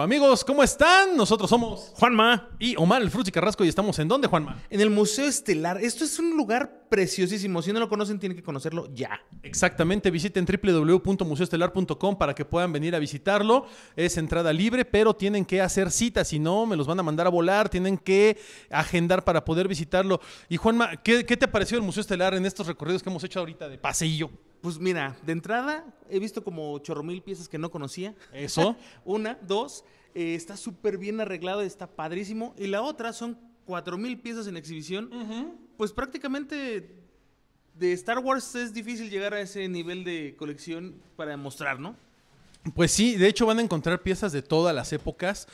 Amigos, ¿cómo están? Nosotros somos Juanma y Omar, el y Carrasco, y estamos en dónde, Juanma? En el Museo Estelar. Esto es un lugar preciosísimo. Si no lo conocen, tienen que conocerlo ya. Exactamente. Visiten www.museoestelar.com para que puedan venir a visitarlo. Es entrada libre, pero tienen que hacer cita. Si no, me los van a mandar a volar. Tienen que agendar para poder visitarlo. Y Juanma, ¿qué, qué te pareció el Museo Estelar en estos recorridos que hemos hecho ahorita de paseillo? Pues mira, de entrada he visto como chorro mil piezas que no conocía. Eso. Una, dos, eh, está súper bien arreglado, está padrísimo. Y la otra son cuatro mil piezas en exhibición. Pues prácticamente de Star Wars es difícil llegar a ese nivel de colección para mostrar, ¿no? Pues sí, de hecho van a encontrar piezas de todas las épocas,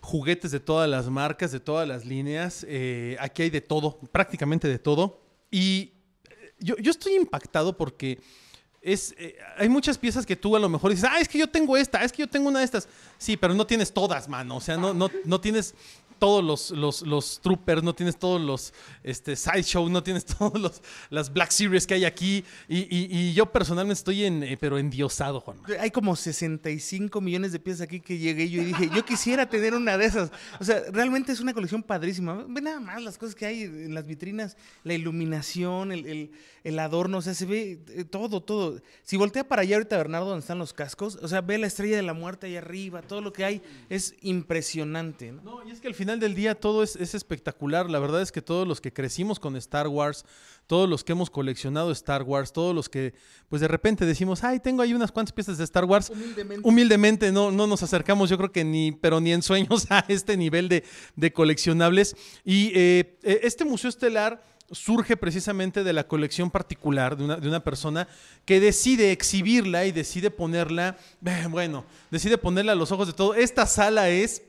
juguetes de todas las marcas, de todas las líneas. Eh, aquí hay de todo, prácticamente de todo. Y eh, yo, yo estoy impactado porque eh, hay muchas piezas que tú a lo mejor dices, ah, es que yo tengo esta, es que yo tengo una de estas. Sí, pero no tienes todas, mano. O sea, no, no, no tienes todos los, troopers, no tienes todos los este, sideshow, no tienes todas las Black Series que hay aquí. Y, yo personalmente estoy en, eh, pero endiosado, Juan. Hay como 65 millones de piezas aquí que llegué yo y dije, yo quisiera tener una de esas. O sea, realmente es una colección padrísima. Ve nada más las cosas que hay en las vitrinas, la iluminación, el, el adorno, o sea, se ve eh, todo, todo. Si voltea para allá ahorita, Bernardo, donde están los cascos, o sea, ve la estrella de la muerte ahí arriba, todo lo que hay es impresionante. No, no y es que al final final del día todo es, espectacular. La verdad es que todos los que crecimos con Star Wars, todos los que hemos coleccionado Star Wars, todos los que pues de repente decimos, ay, tengo ahí unas cuantas piezas de Star Wars. Humildemente, no, no nos acercamos, yo creo que ni, pero ni en sueños a este nivel de, coleccionables. Y eh, e, este Museo Estelar surge precisamente de la colección particular de una, de una, persona que decide exhibirla y decide ponerla, eh, bueno, decide ponerla a los ojos de todo. Esta sala es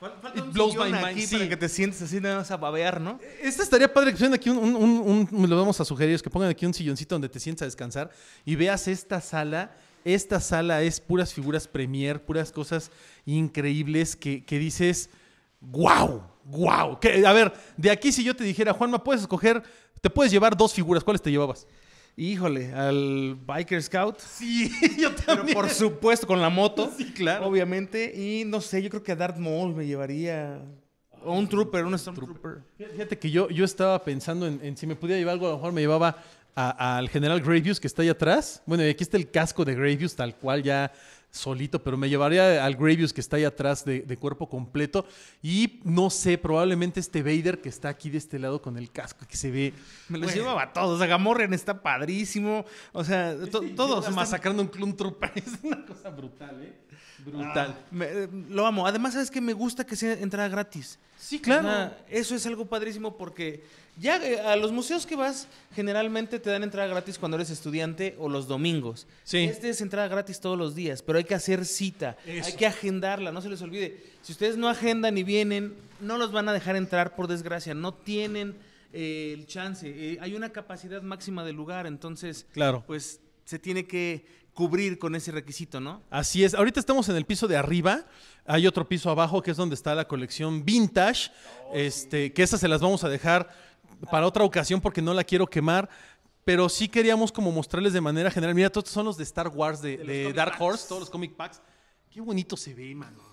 Falta un sillón Aquí para que te sientes así nada más a babear, ¿no? Este estaría padre que pongan aquí un, Lo vamos a sugerir, que pongan aquí un silloncito donde te sientes a descansar y veas esta sala. Esta sala es puras figuras premier, puras cosas increíbles que, dices, ¡guau, guau! Que, a ver, de aquí si yo te dijera, Juanma, puedes escoger, te puedes llevar dos figuras, ¿cuáles te llevabas? Híjole, al Biker Scout. Sí, yo también. por supuesto, con la moto. Sí, claro. Obviamente. Y no sé, yo creo que a Darth Maul me llevaría. O un trooper, un stormtrooper. Fíjate que yo, yo estaba pensando en, si me podía llevar algo, a lo mejor me llevaba al general Gravius que está ahí atrás. Bueno, y aquí está el casco de Gravius, tal cual ya solito, pero me llevaría al Gravius que está ahí atrás de, cuerpo completo. Y no sé, probablemente este Vader que está aquí de este lado con el casco que se ve. Me los llevaba a todos. O sea, Gamorrean está padrísimo. O sea, todos. Masacrando un clon trooper. Es una cosa brutal, ¿eh? Brutal. Ah, eh, lo amo. Además, ¿sabes que Me gusta que sea entrada gratis. Sí, claro. eso es algo padrísimo porque ya eh, a los museos que vas, generalmente te dan entrada gratis cuando eres estudiante o los domingos. Sí. Este es entrada gratis todos los días, pero hay que hacer cita, hay que agendarla, no se les olvide. Si ustedes no agendan y vienen, no los van a dejar entrar, por desgracia, no tienen eh, el chance. Eh, hay una capacidad máxima de lugar, entonces, claro. pues se tiene que cubrir con ese requisito, ¿no? Así es. Ahorita estamos en el piso de arriba. Hay otro piso abajo que es donde está la colección vintage. este, que esas se las vamos a dejar para otra ocasión porque no la quiero quemar. Pero sí queríamos como mostrarles de manera general. Mira, todos son los de Star Wars, de, Dark Horse, todos los comic packs. Qué bonito se ve, mano.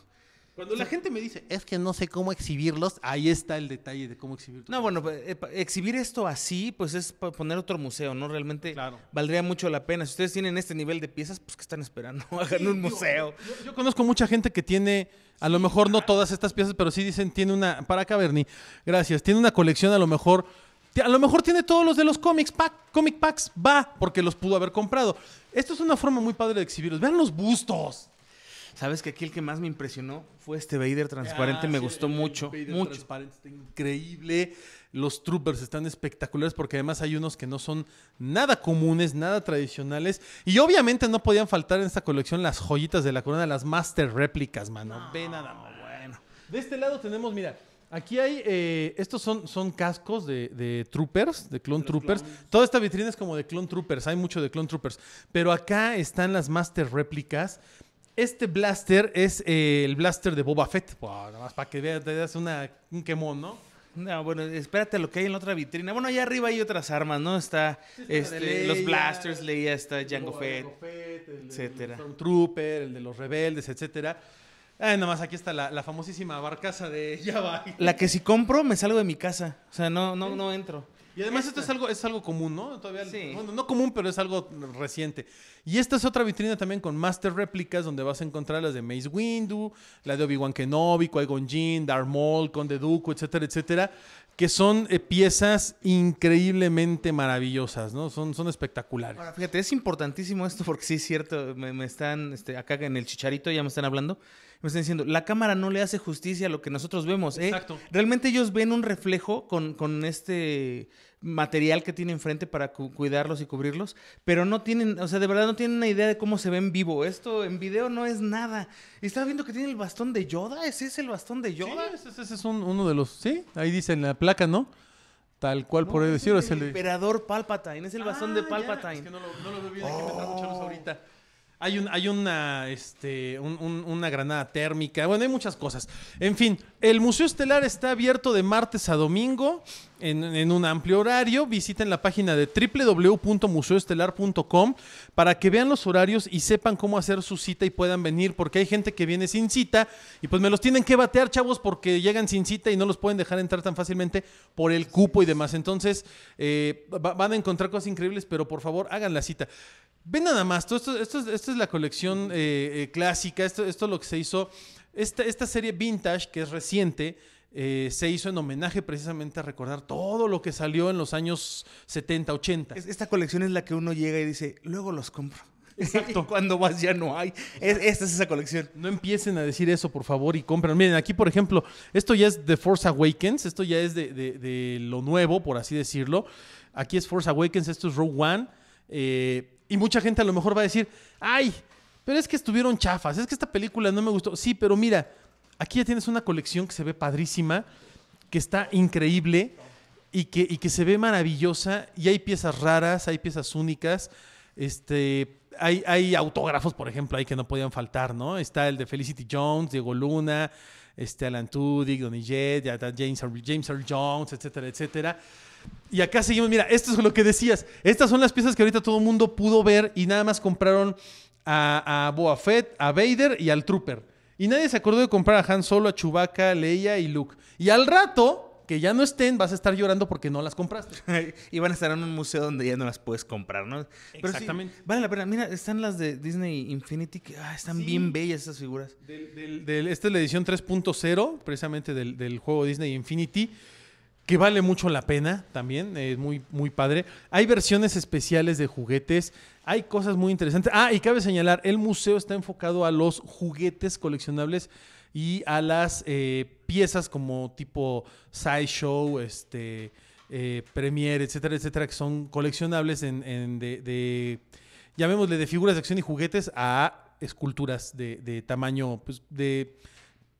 Cuando la gente me dice, es que no sé cómo exhibirlos, ahí está el detalle de cómo exhibirlos. No, bueno, pues, eh, exhibir esto así, pues es poner otro museo, ¿no? Realmente valdría mucho la pena. Si ustedes tienen este nivel de piezas, pues que están esperando, hagan un museo. Yo, conozco mucha gente que tiene, a lo mejor no todas estas piezas, pero sí dicen, tiene una, para acá, Bernie, gracias, tiene una colección a lo mejor... A lo mejor tiene todos los de los cómics, pack, comic packs, va, porque los pudo haber comprado. Esto es una forma muy padre de exhibirlos. Vean los bustos. ¿Sabes que aquí el que más me impresionó fue este Vader transparente? Ah, me gustó mucho. Vader mucho. transparente está increíble. Los troopers están espectaculares porque además hay unos que no son nada comunes, nada tradicionales. Y obviamente no podían faltar en esta colección las joyitas de la corona, las master réplicas, mano. Ve nada Bueno. De este lado tenemos, mira, Aquí hay, eh, estos son, son cascos de, troopers, de clone troopers. Toda esta vitrina es como de clone troopers, hay mucho de clone troopers. Pero acá están las master réplicas este blaster es eh, el blaster de Boba Fett. nada más para que veas, te das una, un quemón, ¿no? No, bueno, espérate lo que hay en la otra vitrina. Bueno, allá arriba hay otras armas, ¿no? Está este, los blasters, leía, está Jango Fett, el, Trooper, el de los rebeldes, etcétera. Ah, nada más aquí está la, famosísima barcaza de La que si compro me salgo de mi casa. O sea, no, no, no entro. Y además esto, es algo es algo común, ¿no? Todavía bueno, no común, pero es algo reciente. Y esta es otra vitrina también con master réplicas donde vas a encontrar las de Mace Windu, la de Obi-Wan Kenobi, Qui-Gon Jinn, Darth Maul, Conde Dooku, etcétera, etcétera, que son eh, piezas increíblemente maravillosas, ¿no? Son, son espectaculares. Ahora, fíjate, es importantísimo esto porque sí es cierto, me, me están este, acá en el chicharito ya me están hablando me están diciendo, la cámara no le hace justicia a lo que nosotros vemos. ¿eh? Exacto. Realmente ellos ven un reflejo con, con este material que tienen enfrente para cuidarlos y cubrirlos, pero no tienen, o sea, de verdad no tienen una idea de cómo se ve en vivo. Esto en video no es nada. Estaba viendo que tiene el bastón de Yoda, ¿Ese ¿es el bastón de Yoda? Sí, ese, es uno de los, sí, ahí dice en la placa, ¿no? Tal cual, por decirlo. Es el, emperador Palpatine, es el bastón de ah, Palpatine. Es que no lo, no lo veo oh. ahorita. Hay, un, hay una, este, una granada térmica. Bueno, hay muchas cosas. En fin, el Museo Estelar está abierto de martes a domingo en, un amplio horario. Visiten la página de www.museoestelar.com para que vean los horarios y sepan cómo hacer su cita y puedan venir, porque hay gente que viene sin cita y pues me los tienen que batear, chavos, porque llegan sin cita y no los pueden dejar entrar tan fácilmente por el cupo y demás. Entonces, eh, van a encontrar cosas increíbles, pero por favor, hagan la cita. Ven nada más, esto, esto, es, la colección eh, eh, clásica, esto, esto es lo que se hizo. Esta, esta serie vintage, que es reciente, eh, se hizo en homenaje precisamente a recordar todo lo que salió en los años 70, 80. Esta colección es la que uno llega y dice, luego los compro. Exacto. Cuando vas ya no hay. esta es esa colección. No empiecen a decir eso, por favor, y compren. Miren, aquí, por ejemplo, esto ya es de Force Awakens, esto ya es de, lo nuevo, por así decirlo. Aquí es Force Awakens, esto es Rogue One. Eh, y mucha gente a lo mejor va a decir, ay, pero es que estuvieron chafas, es que esta película no me gustó. Sí, pero mira, aquí ya tienes una colección que se ve padrísima, que está increíble y que, y que se ve maravillosa. Y hay piezas raras, hay piezas únicas. Este, hay, hay autógrafos, por ejemplo, ahí que no podían faltar, ¿no? Está el de Felicity Jones, Diego Luna, este, Alan Tudyk, Donny Jet, James, James Earl Jones, etcétera, etcétera. Y acá seguimos, mira, esto es lo que decías. Estas son las piezas que ahorita todo el mundo pudo ver y nada más compraron a, a Boa Fett, a Vader y al Trooper. Y nadie se acordó de comprar a Han Solo, a Chewbacca, Leia y Luke. Y al rato que ya no estén, vas a estar llorando porque no las compraste. y van a estar en un museo donde ya no las puedes comprar, ¿no? Exactamente. vale la pena. Mira, están las de Disney Infinity, que ah, están bien bellas esas figuras. Del, esta es la edición 3.0, precisamente del, juego Disney Infinity, que vale mucho la pena también, es muy, muy padre. Hay versiones especiales de juguetes, hay cosas muy interesantes. Ah, y cabe señalar, el museo está enfocado a los juguetes coleccionables y a las eh, piezas como tipo sideshow, este, eh, Premiere, etcétera, etcétera, que son coleccionables en, de, llamémosle, de figuras de acción y juguetes a esculturas de, tamaño pues, de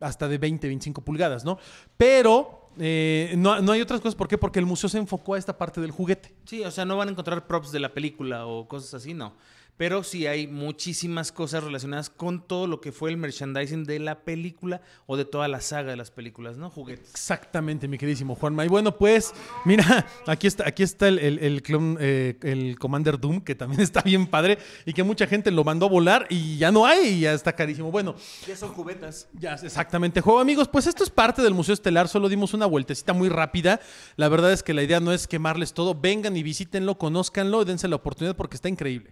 hasta de 20, 25 pulgadas, ¿no? Pero eh, no, no, hay otras cosas. ¿Por qué? Porque el museo se enfocó a esta parte del juguete. Sí, o sea, no van a encontrar props de la película o cosas así, no. Pero sí hay muchísimas cosas relacionadas con todo lo que fue el merchandising de la película o de toda la saga de las películas, ¿no? Juguetes. Exactamente, mi queridísimo Juanma. Y bueno, pues, mira, aquí está, aquí está el, el, clon, eh, el Commander Doom, que también está bien padre y que mucha gente lo mandó a volar y ya no hay y ya está carísimo. Bueno. Ya son juguetas. Ya, exactamente. Juego, amigos, pues esto es parte del Museo Estelar. Solo dimos una vueltecita muy rápida. La verdad es que la idea no es quemarles todo. Vengan y visítenlo, conózcanlo, dense la oportunidad porque está increíble.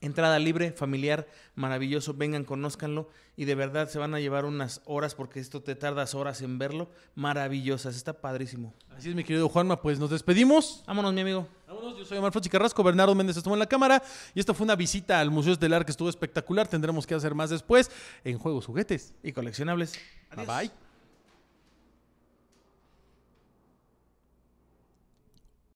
Entrada libre, familiar, maravilloso. Vengan, conózcanlo y de verdad se van a llevar unas horas porque esto te tardas horas en verlo. Maravillosas, está padrísimo. Así es, mi querido Juanma, pues nos despedimos. Vámonos, mi amigo. Vámonos, yo soy Omar Carrasco, Bernardo Méndez estuvo en la cámara y esta fue una visita al Museo Estelar que estuvo espectacular. Tendremos que hacer más después en juegos, juguetes y coleccionables. Bye bye.